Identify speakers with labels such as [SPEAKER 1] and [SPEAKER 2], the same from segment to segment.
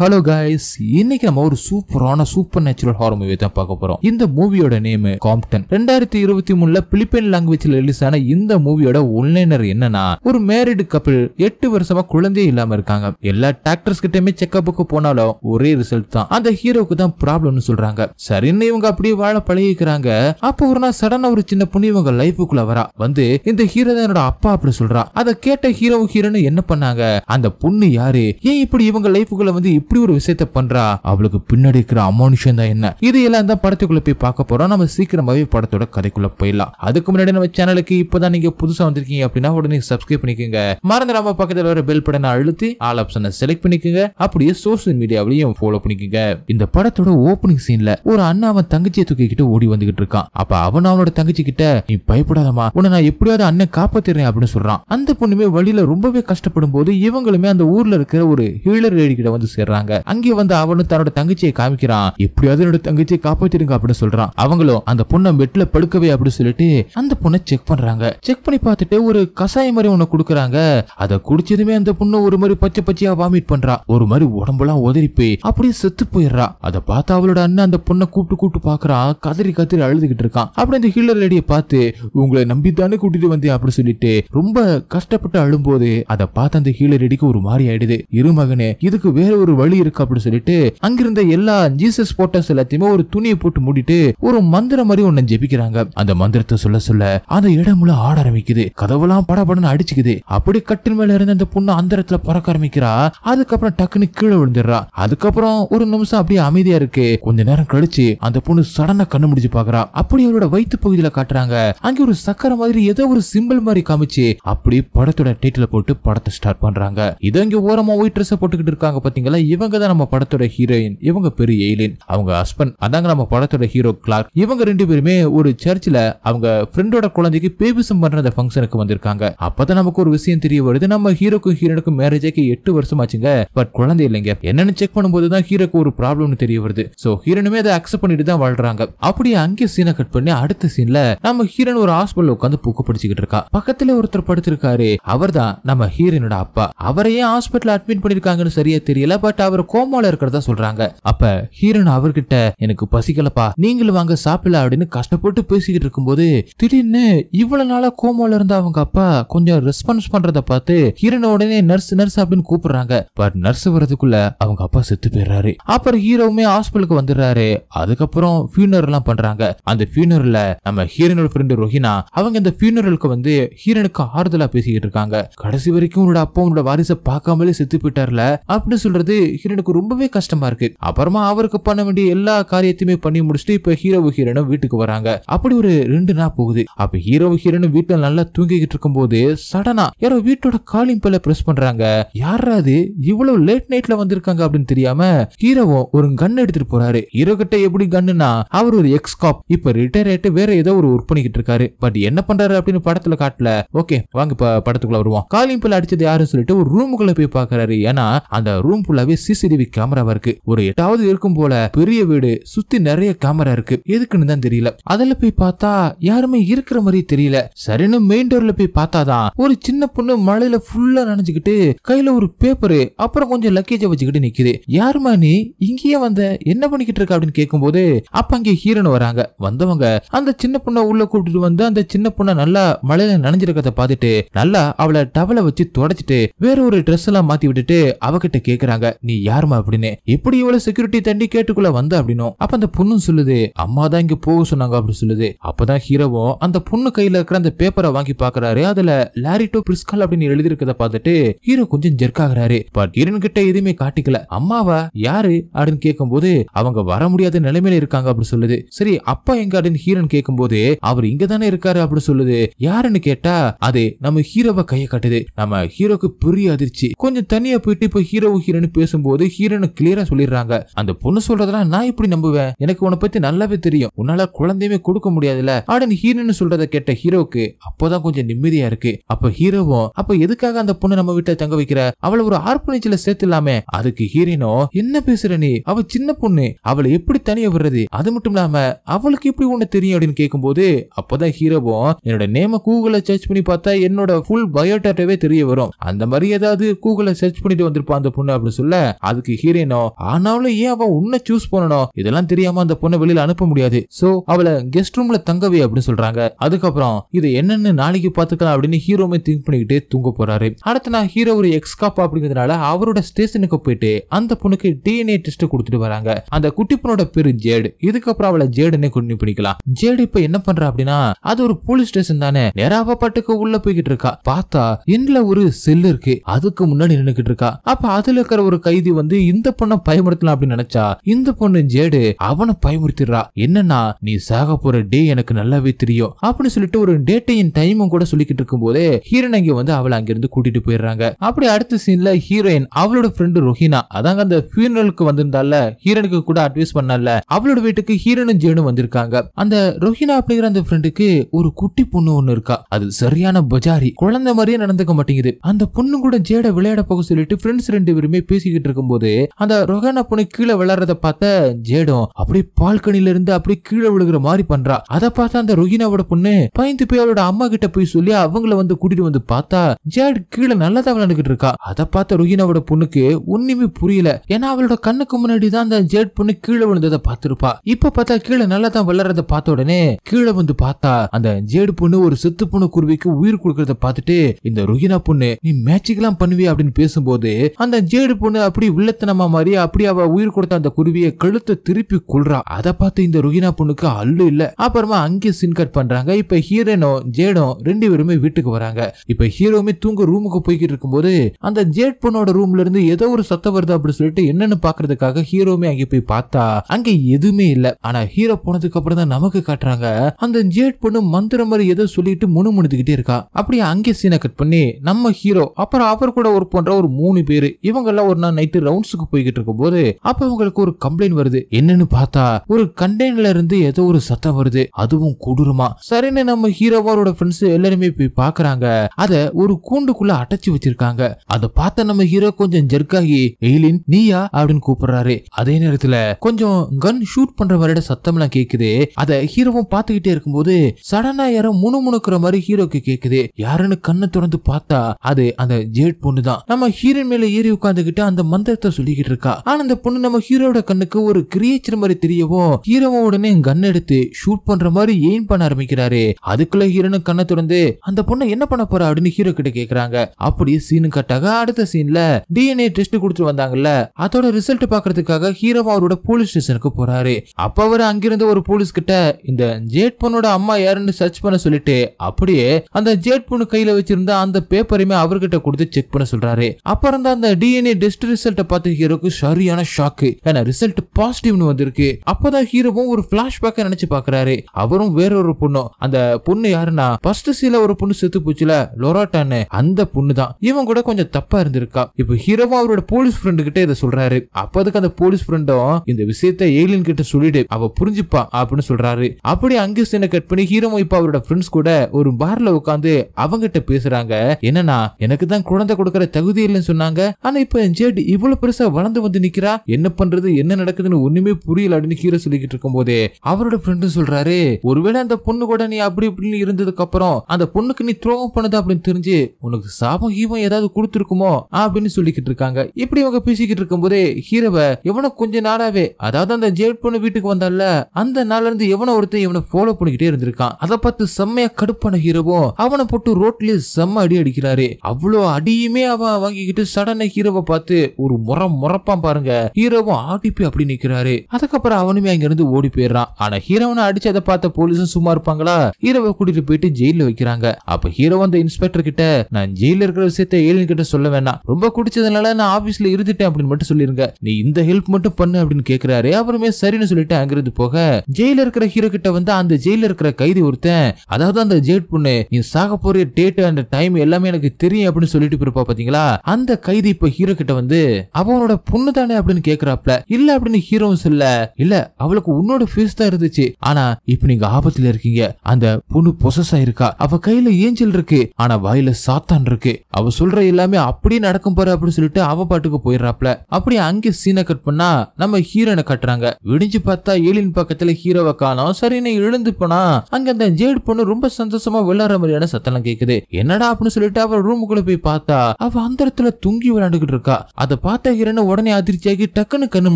[SPEAKER 1] hello guys இன்னைக்கு நம்ம ஒரு சூப்பரான சூப்பர் நேச்சுரல் ஹாரர் மூவி தான் பார்க்க போறோம் இந்த மூவியோட நேம் காம்ப்டன் ரெண்டாயிரத்தி இருபத்தி மூணுல பிலிப்பைன் லாங்குவேஜ்ல ரிலீஸ் ஆன இந்த மூவியோட ஒன்லைனர் என்னன்னா ஒரு மேரிடு கப்பிள் எட்டு வருஷமா குழந்தையே இல்லாம இருக்காங்க எல்லா டாக்டர்ஸ் கிட்டயுமே செக்அப்புக்கு போனாலும் ஒரே ரிசல்ட் தான் அந்த ஹீரோக்கு தான் ப்ராப்ளம்னு சொல்றாங்க சரின்னு இவங்க அப்படியே வாழ பழகிக்கிறாங்க அப்போ ஒரு நாள் சடனா ஒரு சின்ன புண்ணி இவங்க லைஃபுக்குள்ள வரா வந்து இந்த ஹீரோ தான் என்னோட அப்பா அப்படி சொல்றா அதை கேட்ட ஹீரோ ஹீரோன்னு என்ன பண்ணாங்க அந்த பொண்ணு யாரு ஏன் இப்படி இவங்க லைஃபுக்குள்ள வந்து இப்படி ஒரு விஷயத்த பண்றா அவளுக்கு பின்னாடி இருக்கிற அமானுஷம் தான் என்ன எல்லாம் தான் படத்துக்குள்ள போய் பார்க்க போறோம் நம்ம சீக்கிரமாவே படத்தோட கதைக்குள்ள போயிடலாம் அதுக்கு முன்னாடி நம்ம சேனலுக்கு இப்பதான் நீங்க புதுசா வந்திருக்கீங்க அப்படின்னா உடனே சப்ஸ்கிரைப் பண்ணிக்கோங்க மறந்துடாம பக்கத்துல வர பெல் பட்டனை அழுத்தி ஆல் ஆப்ஷனை செலக்ட் பண்ணிக்கோங்க அப்படியே சோசியல் மீடியாவிலையும் ஃபாலோ பண்ணிக்கோங்க இந்த படத்தோட ஓப்பனிங் சீன்ல ஒரு அண்ணா அவன் தங்கச்சியை தூக்கிக்கிட்டு ஓடி வந்துகிட்டு இருக்கான் அப்ப அவன் அவனோட தங்கச்சி கிட்ட நீ பயப்படாதமா உன்னை நான் எப்படியாவது அண்ணன் காப்பாத்திடுறேன் அப்படின்னு சொல்றான் அந்த பொண்ணுமே வழியில ரொம்பவே கஷ்டப்படும் போது இவங்களுமே அந்த ஊர்ல இருக்கிற ஒரு ஹீலர் லேடி கிட்ட வந்து சேர்றான் வராங்க அங்கே வந்து அவனும் தன்னோட தங்கச்சியை காமிக்கிறான் எப்படியாவது என்னோட தங்கச்சியை காப்பாத்திடுங்க அப்படின்னு சொல்றான் அவங்களும் அந்த பொண்ணை வெட்டில படுக்கவே அப்படின்னு சொல்லிட்டு அந்த பொண்ணை செக் பண்றாங்க செக் பண்ணி பார்த்துட்டு ஒரு கசாயம் மாதிரி ஒண்ணு குடுக்கறாங்க அதை குடிச்சதுமே அந்த பொண்ணு ஒரு மாதிரி பச்சை பச்சையா வாமிட் பண்றா ஒரு மாதிரி உடம்பெல்லாம் உதறிப்பு அப்படியே செத்து போயிடுறா அதை பார்த்து அவளோட அண்ணன் அந்த பொண்ணை கூப்பிட்டு கூப்பிட்டு பாக்குறான் கதறி கதறி அழுதுகிட்டு இருக்கான் அப்படி அந்த ஹீலர் லேடியை பார்த்து உங்களை நம்பி கூட்டிட்டு வந்தேன் அப்படின்னு சொல்லிட்டு ரொம்ப கஷ்டப்பட்டு அழும்போது அதை பார்த்து அந்த ஹீலர் லேடிக்கு ஒரு மாதிரி ஆயிடுது இரு மகனே இதுக்கு வேற ஒரு வழி வழி இருக்கு அப்படின்னு சொல்லிட்டு அங்கிருந்த எல்லா ஜீசஸ் போட்டோஸ் எல்லாத்தையுமே ஒரு துணியை போட்டு மூடிட்டு ஒரு மந்திரம் மாதிரி ஒன்னு ஜெபிக்கிறாங்க அந்த மந்திரத்தை சொல்ல சொல்ல அந்த இடமுல ஆட ஆரம்பிக்குது கதவெல்லாம் படபடன்னு அடிச்சுக்குது அப்படி கட்டில் மேல இருந்த அந்த பொண்ணு அந்த பறக்க ஆரம்பிக்கிறா அதுக்கப்புறம் டக்குன்னு கீழே விழுந்துடுறா அதுக்கப்புறம் ஒரு நிமிஷம் அப்படியே அமைதியா இருக்கு கொஞ்ச நேரம் கழிச்சு அந்த பொண்ணு சடனா கண்ணு முடிச்சு பாக்குறா அப்படி அவளோட வயிற்று பகுதியில காட்டுறாங்க அங்க ஒரு சக்கர மாதிரி ஏதோ ஒரு சிம்பிள் மாதிரி காமிச்சு அப்படி படத்தோட டைட்டில போட்டு படத்தை ஸ்டார்ட் பண்றாங்க இதை இங்க ஓரமா ஒயிட் ட்ரெஸ் போட்டுக்கிட்டு இருக்காங்க பாத்தீங்களா இவங்க தான் நம்ம படத்தோட ஹீரோயின் இவங்க பெரிய ஏலியன் அவங்க ஹஸ்பண்ட் அதாங்க நம்ம படத்தோட ஹீரோ கிளார்க் இவங்க ரெண்டு பேருமே ஒரு சர்ச்சில் அவங்க ஃப்ரெண்டோட குழந்தைக்கு பேபிசம் பண்ற அந்த ஃபங்க்ஷனுக்கு வந்திருக்காங்க அப்பதான் நமக்கு ஒரு விஷயம் தெரிய வருது நம்ம ஹீரோக்கும் ஹீரோனுக்கும் மேரேஜ் ஆகி எட்டு வருஷம் ஆச்சுங்க பட் குழந்தை இல்லைங்க என்னன்னு செக் பண்ணும்போது தான் ஹீரோக்கு ஒரு ப்ராப்ளம்னு தெரிய வருது ஸோ ஹீரோனுமே அதை அக்செப்ட் பண்ணிட்டு தான் வாழ்றாங்க அப்படியே அங்கே சீனை கட் பண்ணி அடுத்த சீன்ல நம்ம ஹீரோன் ஒரு ஹாஸ்பிட்டல் உட்காந்து பூக்க பிடிச்சிக்கிட்டு இருக்கா பக்கத்துல ஒருத்தர் படுத்திருக்காரு அவர் தான் நம்ம ஹீரோனோட அப்பா அவரையே ஹாஸ்பிட்டல் அட்மிட் பண்ணிருக்காங்கன்னு சரியா தெரியல பட் அவர் கோமால இருக்கிறதா சொல்றாங்க அப்ப ஹீரன் அவர்கிட்ட எனக்கு பசிக்கலப்பா நீங்களும் வாங்க சாப்பிடல அப்படின்னு கஷ்டப்பட்டு பேசிக்கிட்டு இருக்கும்போது திடீர்னு இவ்வளவு நாளா கோமால இருந்த அவங்க அப்பா கொஞ்சம் ரெஸ்பான்ஸ் பண்றத பார்த்து ஹீரனை உடனே நர்ஸ் நர்ஸ் அப்படின்னு கூப்பிடுறாங்க பட் நர்ஸ் வர்றதுக்குள்ள அவங்க அப்பா செத்து போயிடுறாரு அப்புறம் ஹீரோவுமே ஹாஸ்பிட்டலுக்கு வந்துடுறாரு அதுக்கப்புறம் ஃபியூனர் எல்லாம் பண்றாங்க அந்த ஃபியூனர்ல நம்ம ஹீரனோட ஃப்ரெண்டு ரோஹினா அவங்க இந்த ஃபியூனரலுக்கு வந்து ஹீரனுக்கு ஆறுதலா பேசிக்கிட்டு இருக்காங்க கடைசி வரைக்கும் உன்னோட அப்பா உன்னோட வாரிசை பார்க்காமலே செத்து போயிட்டார்ல அப்படின்னு சொல்றது ஹீரனுக்கு ரொம்பவே கஷ்டமா இருக்கு அப்புறமா அவருக்கு பண்ண வேண்டிய எல்லா காரியத்தையுமே பண்ணி முடிச்சுட்டு இப்ப ஹீரோ ஹீரனும் வீட்டுக்கு வராங்க அப்படி ஒரு ரெண்டு நாள் போகுது அப்ப ஹீரோ ஹீரனும் வீட்டுல நல்லா தூங்கிக்கிட்டு இருக்கும் போது சடனா யாரோ வீட்டோட காலிங் பெல்ல பிரஸ் பண்றாங்க யாராவது இவ்வளவு லேட் நைட்ல வந்திருக்காங்க அப்படின்னு தெரியாம ஹீரோவும் ஒரு கன் எடுத்துட்டு போறாரு ஹீரோ கிட்ட எப்படி கண்ணுனா அவர் ஒரு எக்ஸ் காப் இப்ப ரிட்டையர் ஆயிட்டு வேற ஏதோ ஒரு ஒர்க் பண்ணிக்கிட்டு இருக்காரு பட் என்ன பண்றாரு அப்படின்னு படத்துல காட்டல ஓகே வாங்க இப்ப படத்துக்குள்ள வருவோம் காலிங் பெல் அடிச்சது யாருன்னு சொல்லிட்டு ஒரு ரூமுக்குள்ள போய் பாக்குறாரு ஏன்னா அந்த ரூம் ஃபுல்லாவே சிசிடிவி கேமராவா இருக்கு ஒரு எட்டாவது இருக்கும் போல பெரிய வீடு சுத்தி நிறைய கேமரா இருக்கு எதுக்குன்னு தான் தெரியல அதுல போய் பார்த்தா யாருமே இருக்கிற மாதிரி தெரியல சரின்னு மெயின் டோர்ல போய் பார்த்தாதான் ஒரு சின்ன பொண்ணு மழையில ஃபுல்லா நினைச்சுக்கிட்டு கையில ஒரு பேப்பரு அப்புறம் கொஞ்சம் லக்கேஜ வச்சுக்கிட்டு நிக்குது யாருமா நீ இங்கேயே வந்த என்ன பண்ணிக்கிட்டு இருக்க அப்படின்னு கேட்கும்போது அப்ப அங்கே ஹீரோன் வராங்க வந்தவங்க அந்த சின்ன பொண்ணை உள்ள கூப்பிட்டு வந்து அந்த சின்ன பொண்ணை நல்லா மழையில நனைஞ்சிருக்கிறத பார்த்துட்டு நல்லா அவளை டவலை வச்சு தொடச்சிட்டு வேற ஒரு ட்ரெஸ் எல்லாம் மாத்தி விட்டுட்டு அவகிட்ட கேக்குறாங்க நீ யாருமா அப்படின்னு எப்படி இவ்வளவு செக்யூரிட்டி தண்டி கேட்டுக்குள்ள வந்த அப்படின்னும் அப்ப அந்த பொண்ணும் சொல்லுது அம்மா தான் இங்க போக சொன்னாங்க அப்படின்னு சொல்லுது அப்பதான் ஹீரோவும் அந்த பொண்ணு கையில இருக்கிற அந்த பேப்பரை வாங்கி பாக்குறாரு அதுல லாரிட்டோ பிரிஸ்கல் அப்படின்னு எழுதி இருக்கிறத பார்த்துட்டு ஹீரோ கொஞ்சம் ஜெர்க் ஆகுறாரு பட் ஹீரோன் கிட்ட எதுவுமே காட்டிக்கல அம்மாவா யாரு அப்படின்னு கேட்கும்போது அவங்க வர முடியாத நிலைமையில இருக்காங்க அப்படின்னு சொல்லுது சரி அப்பா எங்க அப்படின்னு ஹீரோன் கேட்கும்போது அவர் இங்க தானே இருக்காரு அப்படின்னு சொல்லுது யாருன்னு கேட்டா அது நம்ம ஹீரோவை கையை காட்டுது நம்ம ஹீரோக்கு பெரிய அதிர்ச்சி கொஞ்சம் தனியா போயிட்டு இப்ப ஹீரோ ஹீரோன்னு பேசும் பேசும்போது ஹீரோனு கிளியரா சொல்லிடுறாங்க அந்த பொண்ணு சொல்றதெல்லாம் நான் இப்படி நம்புவேன் எனக்கு உன பத்தி நல்லாவே தெரியும் உன்னால குழந்தையுமே கொடுக்க முடியாதுல்ல அப்படின்னு ஹீரோன்னு சொல்றத கேட்ட ஹீரோக்கு அப்போதான் கொஞ்சம் நிம்மதியா இருக்கு அப்ப ஹீரோவும் அப்ப எதுக்காக அந்த பொண்ணு நம்ம வீட்டை தங்க வைக்கிற அவளை ஒரு சேர்த்து சேர்த்துலாமே அதுக்கு ஹீரோனோ என்ன பேசுற நீ அவ சின்ன பொண்ணு அவளை எப்படி தனிய விடுறது அது மட்டும் இல்லாம அவளுக்கு எப்படி உன்ன தெரியும் அப்படின்னு கேட்கும்போது அப்பதான் ஹீரோவும் என்னோட நேம கூகுள சர்ச் பண்ணி பார்த்தா என்னோட ஃபுல் பயோடேட்டாவே தெரிய வரும் அந்த மாதிரி ஏதாவது கூகுள சர்ச் பண்ணிட்டு வந்திருப்பான் அந்த பொண்ணு அப்படின்னு சொல்ல அதுக்கு ஹீரோயினோ ஆனாலும் ஏன் அவன் உன்னை சூஸ் பண்ணணும் இதெல்லாம் தெரியாம அந்த பொண்ணை வெளியில அனுப்ப முடியாது சோ அவளை கெஸ்ட் ரூம்ல தங்கவே அப்படின்னு சொல்றாங்க அதுக்கப்புறம் இது என்னன்னு நாளைக்கு பாத்துக்கலாம் அப்படின்னு ஹீரோமே திங்க் பண்ணிக்கிட்டே தூங்க போறாரு அடுத்து நான் ஹீரோ ஒரு காப் அப்படிங்கிறதுனால அவரோட ஸ்டேஷனுக்கு போயிட்டு அந்த பொண்ணுக்கு டிஎன்ஏ டெஸ்ட் கொடுத்துட்டு வராங்க அந்த குட்டி பொண்ணோட பேரு ஜேடு இதுக்கப்புறம் அவளை ஜேடுன்னு கொண்டு பண்ணிக்கலாம் ஜேடு இப்ப என்ன பண்றா அப்படின்னா அது ஒரு போலீஸ் ஸ்டேஷன் தானே நேராவ பாட்டுக்கு உள்ள போய்கிட்டு இருக்கா பார்த்தா எண்ல ஒரு செல் இருக்கு அதுக்கு முன்னாடி நின்னுக்கிட்டு இருக்கா அப்ப அதுல இருக்கிற ஒரு கை கைதி வந்து இந்த பொண்ணை பயமுறுத்தலாம் அப்படின்னு நினைச்சா இந்த பொண்ணு ஜேடு அவனை பயமுறுத்திடுறா என்னன்னா நீ சாக போற டே எனக்கு நல்லாவே தெரியும் அப்படின்னு சொல்லிட்டு ஒரு டேட்டையின் டைமும் கூட சொல்லிக்கிட்டு இருக்கும் போதே ஹீரோயின் வந்து அவளை அங்கிருந்து கூட்டிட்டு போயிடுறாங்க அப்படி அடுத்த சீன்ல ஹீரோயின் அவளோட ஃப்ரெண்டு ரொஹினா அதாங்க அந்த ஃபியூனலுக்கு வந்திருந்தால ஹீரோனுக்கு கூட அட்வைஸ் பண்ணல அவளோட வீட்டுக்கு ஹீரோனும் ஜேனும் வந்திருக்காங்க அந்த ரொஹினா அப்படிங்கிற அந்த ஃப்ரெண்டுக்கு ஒரு குட்டி பொண்ணு ஒண்ணு இருக்கா அது சரியான பஜாரி குழந்தை மாதிரியே நடந்துக்க மாட்டேங்குது அந்த பொண்ணு கூட ஜேட விளையாட போக சொல்லிட்டு ஃப்ரெண்ட்ஸ் ரெண்டு பேருமே பேசிக்கிட்டு பண்ணிட்டு இருக்கும்போது அந்த ரொஹானா பொண்ணு கீழே விளையாடுறத பார்த்த ஜேடம் அப்படியே பால்கனில இருந்து அப்படியே கீழே விழுகிற மாதிரி பண்றா அதை பார்த்தா அந்த ரொஹினாவோட பொண்ணு பயந்து போய் அவளோட அம்மா கிட்ட போய் சொல்லி அவங்கள வந்து கூட்டிட்டு வந்து பார்த்தா ஜேட் கீழே நல்லதா விளையாண்டுகிட்டு இருக்கா அதை பார்த்த ரொஹினாவோட பொண்ணுக்கு ஒண்ணுமே புரியல ஏன்னா அவளோட கண்ணுக்கு முன்னாடி தான் அந்த ஜேட் பொண்ணு கீழே விழுந்ததை பார்த்திருப்பா இப்ப பார்த்தா கீழே நல்லா தான் விளையாடுறத பார்த்த உடனே கீழே வந்து பார்த்தா அந்த ஜேடு பொண்ணு ஒரு செத்து பொண்ணு குருவிக்கு உயிர் கொடுக்கறத பார்த்துட்டு இந்த ரொஹினா பொண்ணு நீ மேட்சிக் எல்லாம் பண்ணுவியா அப்படின்னு பேசும்போது அந்த ஜேடு பொண்ணு அப்படி உள்ளத்தனமா மாறி அப்படி அவ உயிர் கொடுத்த அந்த குருவியை கழுத்த திருப்பி கொள்றா அதை பார்த்து இந்த ருகினா பொண்ணுக்கு அல்லு இல்ல அப்புறமா அங்கே சின் கட் பண்றாங்க இப்ப ஹீரோனோ ஜேடோ ரெண்டு பேருமே வீட்டுக்கு வராங்க இப்ப ஹீரோவுமே தூங்க ரூமுக்கு போய்கிட்டு இருக்கும்போது அந்த ஜேட் பொண்ணோட ரூம்ல இருந்து ஏதோ ஒரு சத்தம் வருது அப்படின்னு சொல்லிட்டு என்னன்னு பாக்குறதுக்காக ஹீரோமே அங்கே போய் பார்த்தா அங்க எதுவுமே இல்ல ஆனா ஹீரோ போனதுக்கு அப்புறம் தான் நமக்கு காட்டுறாங்க அந்த ஜேட் பொண்ணு மந்திரம் மாதிரி ஏதோ சொல்லிட்டு முணு முணுத்துக்கிட்டே இருக்கா அப்படியே அங்கே சீனை கட் பண்ணி நம்ம ஹீரோ அப்புறம் அவர் கூட ஒர்க் பண்ற ஒரு மூணு பேரு இவங்க எல்லாம் ஒரு நாள் நைட்டு ரவுண்ட்ஸுக்கு போய்கிட்டு இருக்கும்போது அப்ப அவங்களுக்கு ஒரு கம்ப்ளைண்ட் வருது என்னன்னு பார்த்தா ஒரு கண்டெய்னர்ல இருந்து ஏதோ ஒரு சத்தம் வருது அதுவும் கொடூரமா சரின்னு நம்ம ஹீரோவாரோட ஃப்ரெண்ட்ஸ் எல்லாருமே போய் பாக்குறாங்க அத ஒரு கூண்டுக்குள்ள அடைச்சு வச்சிருக்காங்க அத பார்த்த நம்ம ஹீரோ கொஞ்சம் ஜெர்க்காகி எயிலின் நீயா அப்படின்னு கூப்பிடுறாரு அதே நேரத்துல கொஞ்சம் கன் ஷூட் பண்ற மாதிரியோட எல்லாம் கேக்குது அத ஹீரோவும் பாத்துக்கிட்டே இருக்கும்போது சடனா யாரோ முணுமுணுக்கிற மாதிரி ஹீரோக்கு கேக்குது யாருன்னு கண்ணை திறந்து பார்த்தா அது அந்த ஜேட் பொண்ணு தான் நம்ம ஹீரோ மேல ஏறி உட்காந்துக்கிட்டு அந்த மந்திரத்தை சொல்லிக்கிட்டு இருக்கா ஆனா அந்த பொண்ணு நம்ம ஹீரோட கண்ணுக்கு ஒரு கிரியேச்சர் மாதிரி தெரியவும் ஹீரோவும் உடனே கன் எடுத்து ஷூட் பண்ற மாதிரி எய்ம் பண்ண ஆரம்பிக்கிறாரு அதுக்குள்ள ஹீரோனு கண்ணை திறந்து அந்த பொண்ணு என்ன பண்ண போறா அப்படின்னு ஹீரோ கிட்ட கேக்குறாங்க அப்படியே சீனு கட்டாக அடுத்த சீன்ல டிஎன்ஏ டெஸ்ட் கொடுத்துட்டு வந்தாங்கல்ல அதோட ரிசல்ட் பாக்குறதுக்காக ஹீரோ அவரோட போலீஸ் ஸ்டேஷனுக்கு போறாரு அப்ப அவர் அங்கிருந்து ஒரு போலீஸ் கிட்ட இந்த ஜேட் பொண்ணோட அம்மா யாருன்னு சர்ச் பண்ண சொல்லிட்டு அப்படியே அந்த ஜேட் பொண்ணு கையில வச்சிருந்த அந்த பேப்பரையுமே அவர்கிட்ட கொடுத்து செக் பண்ண சொல்றாரு அப்புறம் தான் அந்த டிஎன்ஏ டெஸ்ட் ரிசல்ட்டை பார்த்து ஹீரோக்கு சரியான ஷாக்கு ஏன்னா ரிசல்ட் பாசிட்டிவ்னு வந்திருக்கு அப்பதான் ஹீரோவும் ஒரு பிளாஷ்பேக்கை நினச்சி பார்க்குறாரு அவரும் வேற ஒரு பொண்ணும் அந்த பொண்ணு யாருன்னா ஃபர்ஸ்ட் சீல ஒரு பொண்ணு செத்து போச்சுல லொராட்டான்னு அந்த பொண்ணு தான் இவன் கூட கொஞ்சம் தப்பா இருந்திருக்கா இப்போ ஹீரோவும் அவரோட போலீஸ் ஃப்ரெண்டு கிட்ட இதை சொல்றாரு அப்போதுக்கு அந்த போலீஸ் ஃப்ரெண்டும் இந்த விஷயத்த ஏலியன் கிட்ட சொல்லிட்டு அவ புரிஞ்சுப்பா அப்படின்னு சொல்றாரு அப்படி அங்கே சீனை கட் பண்ணி ஹீரோவும் இப்போ அவரோட ஃப்ரெண்ட்ஸ் கூட ஒரு பார்ல உட்காந்து அவங்கிட்ட பேசுறாங்க என்னன்னா எனக்கு தான் குழந்தை கொடுக்குற தகுதி இல்லைன்னு சொன்னாங்க ஆனா என் ஜெட் இவ்வளவு பெருசா வளர்ந்து வந்து நிக்கிறா என்ன பண்றது என்ன நடக்குதுன்னு ஒண்ணுமே புரியல அப்படின்னு ஹீரோ சொல்லிக்கிட்டு இருக்கும் போதே அவரோட ஃப்ரெண்டும் சொல்றாரு ஒருவேளை அந்த பொண்ணு கூட நீ அப்படி இப்படின்னு இருந்ததுக்கு அப்புறம் அந்த பொண்ணுக்கு நீ துரோகம் பண்ணுதா அப்படின்னு தெரிஞ்சு உனக்கு சாபம் ஹீவம் ஏதாவது கொடுத்துருக்குமோ அப்படின்னு சொல்லிக்கிட்டு இருக்காங்க இப்படி இவங்க பேசிக்கிட்டு இருக்கும் போதே ஹீரோவை எவனோ கொஞ்ச நாளாவே அதாவது அந்த ஜெயில் பொண்ணு வீட்டுக்கு வந்தால அந்த நாள்ல இருந்து எவனோ ஒருத்தன் இவனை ஃபாலோ பண்ணிக்கிட்டே இருந்திருக்கான் அதை பார்த்து செம்மையா கடுப்பான ஹீரோவும் அவனை போட்டு ரோட்லயே செம்ம அடி அடிக்கிறாரு அவ்வளோ அடியுமே அவன் வாங்கிக்கிட்டு சடனை ஹீரோவை பார்த்து ஒரு முறம் முறப்பான் பாருங்க ஹீரோவும் ஆடிப்பி அப்படி நிக்கிறாரு அதுக்கப்புறம் அவனுமே அங்க இருந்து ஓடி போயிடுறான் ஆனா ஹீரோவனை அதை பார்த்த போலீஸும் சும்மா இருப்பாங்களா ஹீரோவை கூட்டிட்டு போயிட்டு ஜெயில வைக்கிறாங்க அப்ப ஹீரோ அந்த இன்ஸ்பெக்டர் கிட்ட நான் ஜெயில இருக்கிற விஷயத்த ஏழு கிட்ட சொல்ல வேணாம் ரொம்ப குடிச்சதுனால நான் ஆபீஸ்ல இருந்துட்டேன் அப்படின்னு மட்டும் சொல்லிருங்க நீ இந்த ஹெல்ப் மட்டும் பண்ணு அப்படின்னு கேக்குறாரு அப்புறமே சரின்னு சொல்லிட்டு அங்கிருந்து போக ஜெயில இருக்கிற ஹீரோ கிட்ட வந்து அந்த ஜெயில இருக்கிற கைதி ஒருத்தன் அதாவது அந்த ஜெயிட் பொண்ணு நீ சாக போற டேட் அந்த டைம் எல்லாமே எனக்கு தெரியும் அப்படின்னு சொல்லிட்டு போயிருப்பா பாத்தீங்களா அந்த கைதி இப்ப ஹீரோ கிட்ட வந்து அவ உன்னோட பொண்ணு தானே அப்படின்னு கேக்குறாப்ல இல்ல அப்படின்னு ஹீரோவும் சொல்ல இல்ல அவளுக்கு உன்னோட ஃபீஸ் தான் இருந்துச்சு ஆனா இப்ப நீங்க ஆபத்துல இருக்கீங்க அந்த பொண்ணு பொசஸ் ஆயிருக்கா அவ கையில ஏஞ்சல் இருக்கு ஆனா வாயில சாத்தான் இருக்கு அவ சொல்ற எல்லாமே அப்படியே நடக்கும் பாரு அப்படின்னு சொல்லிட்டு அவ பாட்டுக்கு போயிடுறாப்ல அப்படி அங்கே சீனை கட் பண்ணா நம்ம ஹீரோனை கட்டுறாங்க விடிஞ்சு பார்த்தா ஏலின் பக்கத்துல ஹீரோவை காணும் சரின்னு எழுந்து போனா அங்க அந்த ஜேட் பொண்ணு ரொம்ப சந்தோஷமா விளையாடுற மாதிரியான சத்தம் கேக்குது என்னடா அப்படின்னு சொல்லிட்டு அவ ரூமுக்குள்ள போய் பார்த்தா அவ அந்த இடத்துல தூங்கி விளையாண்டுகிட்டு இருக்கா அத பார்த்த ஹீரோனை உடனே அதிர்ச்சியாகி டக்குன்னு கண்ணு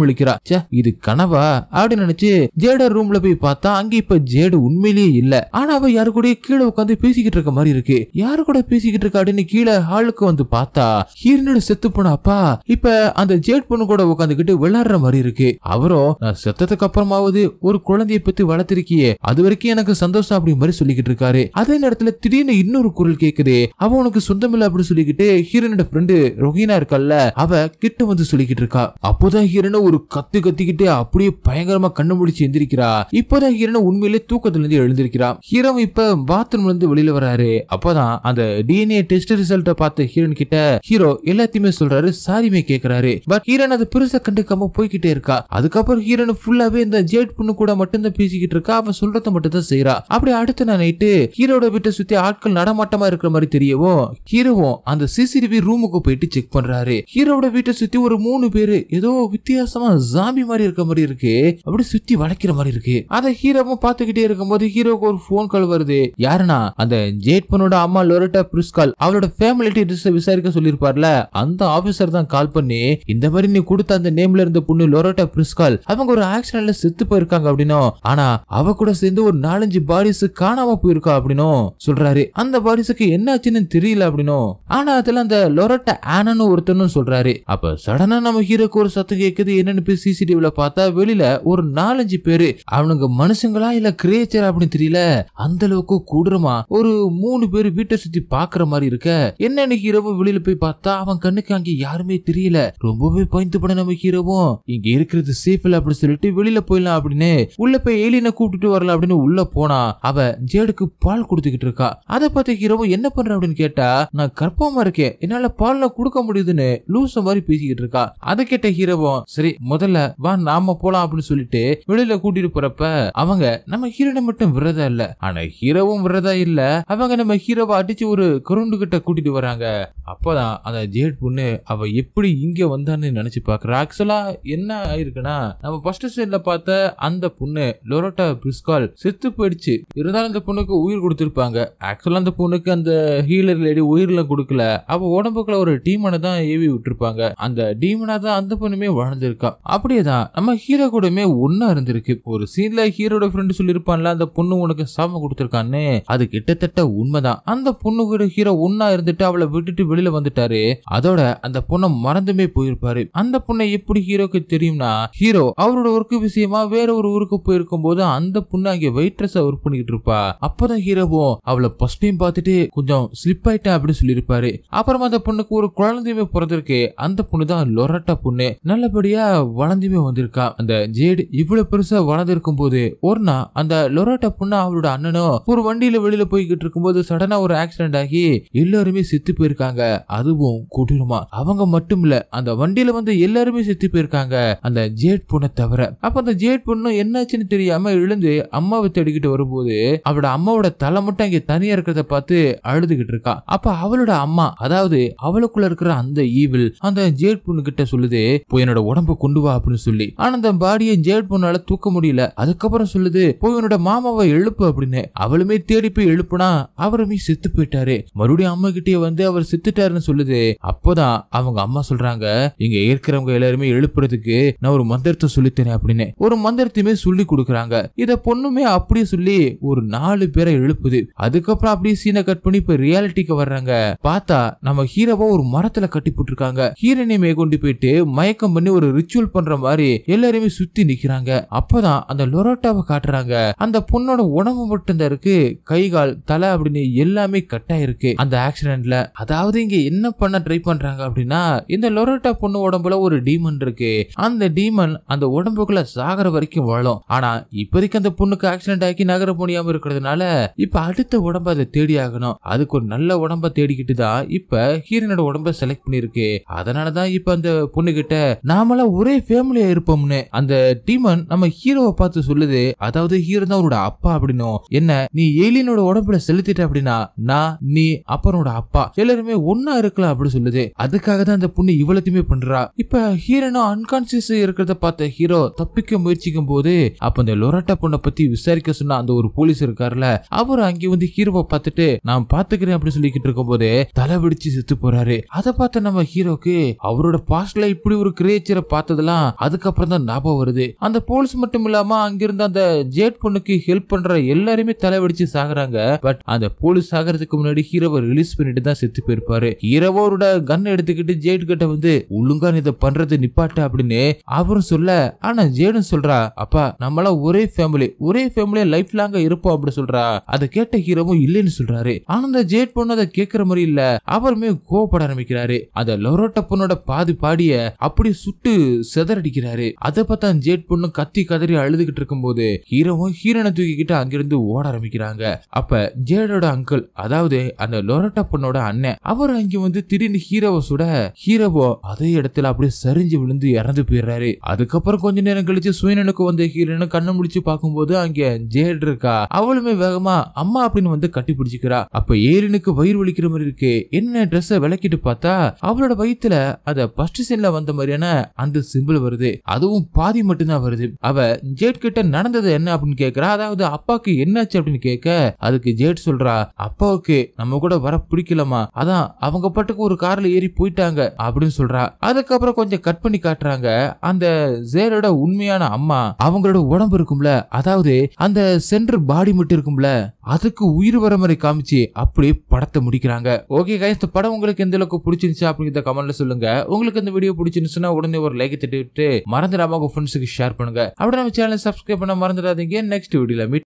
[SPEAKER 1] முழிக்கிறா சே இது கனவா அப்படின்னு நினைச்சு ஜேட ரூம்ல போய் பார்த்தா அங்க இப்ப ஜேடு உண்மையிலேயே இல்ல ஆனா அவ யாரு கூட கீழே உட்காந்து பேசிக்கிட்டு இருக்க மாதிரி இருக்கு யாரு கூட பேசிக்கிட்டு இருக்கா அப்படின்னு கீழே ஹாலுக்கு வந்து பார்த்தா ஹீரோனோட செத்து போன அப்பா இப்ப அந்த ஜேட் பொண்ணு கூட உட்காந்துக்கிட்டு விளையாடுற மாதிரி இருக்கு அவரும் நான் செத்ததுக்கு அப்புறமாவது ஒரு குழந்தைய பத்தி வளர்த்திருக்கியே அது வரைக்கும் எனக்கு சந்தோஷம் அப்படி மாதிரி சொல்லிக்கிட்டு இருக்காரு அதே நேரத்துல திடீர்னு இன்னொரு குரல் கேக்குது அவ உனக்கு சொந்தமில்ல அப்படின்னு சொல்லிக்கிட்டு ஹீரோனோட ஃப்ரெண்டு ரொஹினா இருக்கல்ல அவ கிட்ட வந்து சொல்லிக்கிட்டு இருக்கா அப்போதான் ஹீரனை ஒரு கத்து கத்திக்கிட்டு அப்படியே பயங்கரமா கண்ணு முடிச்சு எந்திரிக்கிறா இப்போதான் ஹீரனை உண்மையிலே தூக்கத்துல இருந்து எழுந்திருக்கிறா ஹீரோ இப்ப பாத்ரூம்ல இருந்து வெளியில வராரு அப்பதான் அந்த டிஎன்ஏ டெஸ்ட் ரிசல்ட்டை பார்த்த ஹீரன் கிட்ட ஹீரோ எல்லாத்தையுமே சொல்றாரு சாரிமே கேக்குறாரு பட் ஹீரன் அதை பெருசா கண்டுக்காம போய்கிட்டே இருக்கா அதுக்கப்புறம் ஹீரன் ஃபுல்லாவே இந்த ஜேட் பொண்ணு கூட மட்டும்தான் பேசிக்கிட்டு இருக்கா அவன் சொல்றத மட்டும் தான் செய்யறா அப்படி அடுத்த நான் நைட்டு ஹீரோட வீட்டை சுத்தி ஆட்கள் நடமாட்டமா இருக்கிற மாதிரி தெரியவும் ஹீரோவும் அந்த சிசிடிவி ரூமுக்கு போயிட்டு செக் பண்றாரு ஹீரோட வீட்டை சுத்தி ஒரு மூணு பேரு ஏதோ வித்தியாசமா ஜாம்பி மாதிரி இருக்க மாதிரி இருக்கு அப்படி சுத்தி வளைக்கிற மாதிரி இருக்கு அத ஹீரோவும் பாத்துக்கிட்டே இருக்கும்போது ஹீரோக்கு ஒரு போன் கால் வருது யாருன்னா அந்த ஜேட்பனோட அம்மா லொரட்டா பிரிஸ்கால் அவளோட ஃபேமிலி விசாரிக்க சொல்லிருப்பார்ல அந்த ஆபீசர் தான் கால் பண்ணி இந்த மாதிரி நீ கொடுத்த அந்த நேம்ல இருந்த பொண்ணு லொரட்டா பிரிஸ்கால் அவங்க ஒரு ஆக்சிடென்ட்ல செத்து போயிருக்காங்க அப்படின்னும் ஆனா அவ கூட சேர்ந்து ஒரு நாலஞ்சு பாடிஸ் காணாம போயிருக்கா அப்படின்னும் சொல்றாரு அந்த பாடிஸுக்கு என்னாச்சுன்னு தெரியல அப்படின்னும் ஆனா அதுல அந்த லொரட்டா ஆனன்னு ஒருத்தன்னு சொல்றாரு அப்ப சடனா நம்ம ஹீரோக்கு ஒரு சத்தம் கேக்குது என்னன்னு போய் சிசிடிவில பார்த்தா வெளியில ஒரு நாலஞ்சு பேரு அவனுங்க மனுஷங்களா இல்ல கிரியேச்சர் அப்படின்னு தெரியல அந்த அளவுக்கு கூடுறமா ஒரு மூணு பேர் வீட்டை சுத்தி பாக்குற மாதிரி இருக்க என்ன ஹீரோவும் வெளியில போய் பார்த்தா அவன் கண்ணுக்கு அங்க யாருமே தெரியல ரொம்பவே பயந்து போன நம்ம ஹீரோவும் இங்க இருக்கிறது சேஃப் இல்ல அப்படின்னு சொல்லிட்டு வெளியில போயிடலாம் அப்படின்னு உள்ள போய் ஏலியனை கூப்பிட்டு வரலாம் அப்படின்னு உள்ள போனா அவ ஜேடுக்கு பால் கொடுத்துக்கிட்டு இருக்கா அதை பார்த்து ஹீரோவும் என்ன பண்ற அப்படின்னு கேட்டா நான் கற்பமா இருக்கேன் என்னால பால்லாம் கொடுக்க முடியுதுன்னு லூச மாதிரி பேசிக்கிட்டு இருக்கா அதை கேட்ட ஹீரோவும் சரி முதல்ல வா நாம போலாம் அப்படின்னு சொல்லிட்டு வெளியில கூட்டிட்டு போறப்ப அவங்க நம்ம ஹீரோட மட்டும் விரதம் இல்ல ஆனா ஹீரோவும் விரதம் இல்ல அவங்க நம்ம ஹீரோவை அடிச்சு ஒரு கருண்டு கிட்ட கூட்டிட்டு வராங்க அப்பதான் அந்த ஜேட் பொண்ணு அவ எப்படி இங்க வந்தான்னு நினைச்சு பாக்குற ஆக்சுவலா என்ன ஆயிருக்குன்னா நம்ம ஃபர்ஸ்ட் சைட்ல பார்த்த அந்த பொண்ணு லொரோட்டா பிரிஸ்கால் செத்து போயிடுச்சு இருந்தாலும் அந்த பொண்ணுக்கு உயிர் கொடுத்துருப்பாங்க ஆக்சுவலா அந்த பொண்ணுக்கு அந்த ஹீலர் லேடி உயிர்ல கொடுக்கல அவ உடம்புக்குள்ள ஒரு டீம் தான் ஏவி விட்டுருப்பாங்க அந்த டீமனா தான் அந்த பொண்ணுமே வாழ்ந்திருக்கா அப்படியேதான் நம்ம ஹீரோ கூடமே ஒன்னா இருந்திருக்கு ஒரு சீன்ல ஹீரோட ஃப்ரெண்டு சொல்லிருப்பான்ல அந்த பொண்ணு உனக்கு சாம கொடுத்துருக்கான்னு அது கிட்டத்தட்ட உண்மைதான் அந்த பொண்ணு கூட ஹீரோ ஒன்னா இருந்துட்டு அவளை விட்டுட்டு வெளியில வந்துட்டாரு அதோட அந்த பொண்ணை மறந்துமே போயிருப்பாரு அந்த பொண்ணை எப்படி ஹீரோக்கு தெரியும்னா ஹீரோ அவரோட ஒர்க்கு விஷயமா வேற ஒரு ஊருக்கு போயிருக்கும் போது அந்த பொண்ணு அங்கே வெயிட்ரஸா ஒர்க் பண்ணிக்கிட்டு இருப்பா அப்பதான் ஹீரோவும் அவளை ஃபர்ஸ்ட் டைம் பார்த்துட்டு கொஞ்சம் ஸ்லிப் ஆயிட்டேன் அப்படின்னு சொல்லியிருப்பாரு அப்புறமா அந்த பொண்ணுக்கு ஒரு குழந்தையுமே பிறந்திருக்கு அந்த அந்த பொண்ணு தான் லொரட்டா பொண்ணு நல்லபடியா வளர்ந்துமே வந்திருக்கா அந்த ஜேடு இவ்வளவு பெருசா வளர்ந்துருக்கும் போது ஒரு நாள் அந்த லொரட்டா பொண்ணு அவரோட அண்ணனும் ஒரு வண்டியில வெளியில போய்கிட்டு இருக்கும்போது சடனா ஒரு ஆக்சிடென்ட் ஆகி எல்லாருமே செத்து போயிருக்காங்க அதுவும் கொடூரமா அவங்க மட்டும் இல்ல அந்த வண்டியில வந்து எல்லாருமே செத்து போயிருக்காங்க அந்த ஜேட் பொண்ணை தவிர அப்ப அந்த ஜேட் பொண்ணு என்னாச்சுன்னு தெரியாம எழுந்து அம்மாவை தேடிக்கிட்டு வரும்போது அவட அம்மாவோட தலை மட்டும் அங்கே தனியா இருக்கிறத பார்த்து அழுதுகிட்டு இருக்கா அப்ப அவளோட அம்மா அதாவது அவளுக்குள்ள இருக்கிற அந்த ஈவில் அந்த உடனே ஜேட் பொண்ணு கிட்ட சொல்லுது போய் என்னோட கொண்டு வா அப்படின்னு சொல்லி ஆனா அந்த பாடியை ஜேட் பொண்ணால தூக்க முடியல அதுக்கப்புறம் சொல்லுது போய் என்னோட மாமாவை எழுப்பு அப்படின்னு அவளுமே தேடி போய் எழுப்புனா அவருமே செத்து போயிட்டாரு மறுபடியும் அம்மா கிட்டே வந்து அவர் செத்துட்டாருன்னு சொல்லுது அப்பதான் அவங்க அம்மா சொல்றாங்க இங்க ஏற்கிறவங்க எல்லாருமே எழுப்புறதுக்கு நான் ஒரு மந்திரத்தை சொல்லித்தரேன் அப்படின்னு ஒரு மந்திரத்தையுமே சொல்லி கொடுக்குறாங்க இத பொண்ணுமே அப்படியே சொல்லி ஒரு நாலு பேரை எழுப்புது அதுக்கப்புறம் அப்படியே சீனை கட் பண்ணி இப்ப ரியாலிட்டிக்கு வர்றாங்க பார்த்தா நம்ம ஹீரோவா ஒரு மரத்துல கட்டி போட்டிருக்காங்க ஹீரோ ஈரணி மேற்கொண்டு போயிட்டு மயக்கம் பண்ணி ஒரு ரிச்சுவல் பண்ற மாதிரி எல்லாருமே சுத்தி நிக்கிறாங்க அப்பதான் அந்த லொரோட்டாவை காட்டுறாங்க அந்த பொண்ணோட உடம்பு மட்டும் இருக்கு கை கால் தலை அப்படின்னு எல்லாமே கட் ஆயிருக்கு அந்த ஆக்சிடென்ட்ல அதாவது இங்க என்ன பண்ண ட்ரை பண்றாங்க அப்படின்னா இந்த லொரோட்டா பொண்ணு உடம்புல ஒரு டீமன் இருக்கு அந்த டீமன் அந்த உடம்புக்குள்ள சாகர வரைக்கும் வாழும் ஆனா இப்போதைக்கு அந்த பொண்ணுக்கு ஆக்சிடென்ட் ஆக்கி நகர முடியாம இருக்கிறதுனால இப்ப அடுத்த உடம்ப அதை தேடி ஆகணும் அதுக்கு ஒரு நல்ல உடம்ப தேடிக்கிட்டு தான் இப்ப ஹீரனோட உடம்ப செலக்ட் பண்ணிருக்கு அதனால அதனாலதான் இப்ப இப்போ அந்த பொண்ணுகிட்ட நாமளா ஒரே ஃபேமிலியா இருப்போம்னு அந்த டீமன் நம்ம ஹீரோவை பார்த்து சொல்லுது அதாவது ஹீரோ தான் அவரோட அப்பா அப்படின்னும் என்ன நீ ஏலியனோட உடம்புல செலுத்திட்ட அப்படின்னா நான் நீ அப்பனோட அப்பா எல்லாருமே ஒன்னா இருக்கலாம் அப்படின்னு சொல்லுது அதுக்காக தான் அந்த பொண்ணு இவ்வளத்தையுமே பண்றா இப்ப ஹீரோனும் அன்கான்சியஸ் இருக்கிறத பார்த்த ஹீரோ தப்பிக்க முயற்சிக்கும் போது அப்ப அந்த லொரட்டா பொண்ணை பத்தி விசாரிக்க சொன்ன அந்த ஒரு போலீஸ் இருக்காருல அவர் அங்கே வந்து ஹீரோவை பார்த்துட்டு நான் பாத்துக்கிறேன் அப்படின்னு சொல்லிக்கிட்டு இருக்கும் போதே தலை வெடிச்சு செத்து போறாரு அதை பார்த்த நம்ம ஹீரோக்கு அவரோட பாஸ்ட்ல இப்படி ஒரு கிரியேச்சரை பார்த்ததெல்லாம் அதுக்கப்புறம் தான் ஞாபகம் வருது அந்த போலீஸ் மட்டும் இல்லாம அங்கிருந்த அந்த ஜேட் பொண்ணுக்கு ஹெல்ப் பண்ற எல்லாருமே தலைவடிச்சு சாகுறாங்க பட் அந்த போலீஸ் சாகிறதுக்கு முன்னாடி ஹீரோவை ரிலீஸ் பண்ணிட்டு தான் செத்து போயிருப்பாரு ஹீரோவோட கன் எடுத்துக்கிட்டு ஜேட் கிட்ட வந்து ஒழுங்கா இதை பண்றது நிப்பாட்ட அப்படின்னு அவரும் சொல்ல ஆனா ஜேடும் சொல்றா அப்பா நம்மளாம் ஒரே ஃபேமிலி ஒரே ஃபேமிலியா லைஃப் லாங்க இருப்போம் அப்படின்னு சொல்றா அதை கேட்ட ஹீரோவும் இல்லைன்னு சொல்றாரு ஆனா அந்த ஜேட் பொண்ணு அதை கேட்கிற மாதிரி இல்ல அவருமே கோவப்பட ஆரம்பிக்கிறாரு அந்த லொரோட்ட அப்பனோட பாதி பாடிய அப்படி சுட்டு செதறடிக்கிறாரு அதை பார்த்தா ஜேட் பொண்ணு கத்தி கதறி அழுதுகிட்டு இருக்கும் போது ஹீரோவும் ஹீரோனை தூக்கிக்கிட்டு அங்கிருந்து ஓட ஆரம்பிக்கிறாங்க அப்ப ஜேடோட அங்கிள் அதாவது அந்த லொரட்டா பொண்ணோட அண்ணன் அவர் அங்க வந்து திடீர்னு ஹீரோவை சுட ஹீரோவோ அதே இடத்துல அப்படியே சரிஞ்சு விழுந்து இறந்து போயிடுறாரு அதுக்கப்புறம் கொஞ்ச நேரம் கழிச்சு சுயனனுக்கு வந்த ஹீரோனு கண்ணு முடிச்சு பார்க்கும்போது அங்க ஜேட் இருக்கா அவளுமே வேகமா அம்மா அப்படின்னு வந்து கட்டி பிடிச்சிக்கிறா அப்ப ஏரினுக்கு வயிறு வலிக்கிற மாதிரி இருக்கு என்ன ட்ரெஸ்ஸை விளக்கிட்டு பார்த்தா அவளோட வயிற்றுல அத பஸ்ட் சீன்ல வந்த மாதிரியான அந்த சிம்பிள் வருது அதுவும் பாதி மட்டும்தான் வருது அவ ஜேட் கிட்ட நடந்தது என்ன அப்படின்னு கேக்குறா அதாவது அப்பாக்கு என்னாச்சு அப்படின்னு கேட்க அதுக்கு ஜேட் சொல்றா அப்பாவுக்கு நம்ம கூட வர பிடிக்கலமா அதான் அவங்க பாட்டுக்கு ஒரு கார்ல ஏறி போயிட்டாங்க அப்படின்னு சொல்றா அதுக்கப்புறம் கொஞ்சம் கட் பண்ணி காட்டுறாங்க அந்த ஜேரோட உண்மையான அம்மா அவங்களோட உடம்பு இருக்கும்ல அதாவது அந்த சென்டர் பாடி மட்டும் இருக்கும்ல அதுக்கு உயிர் வர மாதிரி காமிச்சு அப்படியே படத்தை முடிக்கிறாங்க ஓகே கைஸ் இந்த படம் உங்களுக்கு எந்த அளவுக்கு பிடிச்சிருந்துச்சு அப்படிங்கிற கமெண்ட்ல சொல்லுங்க சொல்லுங்க உங்களுக்கு இந்த வீடியோ பிடிச்சிருந்துச்சுன்னா உடனே ஒரு லைக் தட்டிவிட்டு மறந்துடாம உங்க ஃப்ரெண்ட்ஸுக்கு ஷேர் பண்ணுங்க அப்படி நம்ம சேனல் சப்ஸ்கிரைப் பண்ண மறந்துடாதீங்க நெக்ஸ்ட் வீடியோல மீட்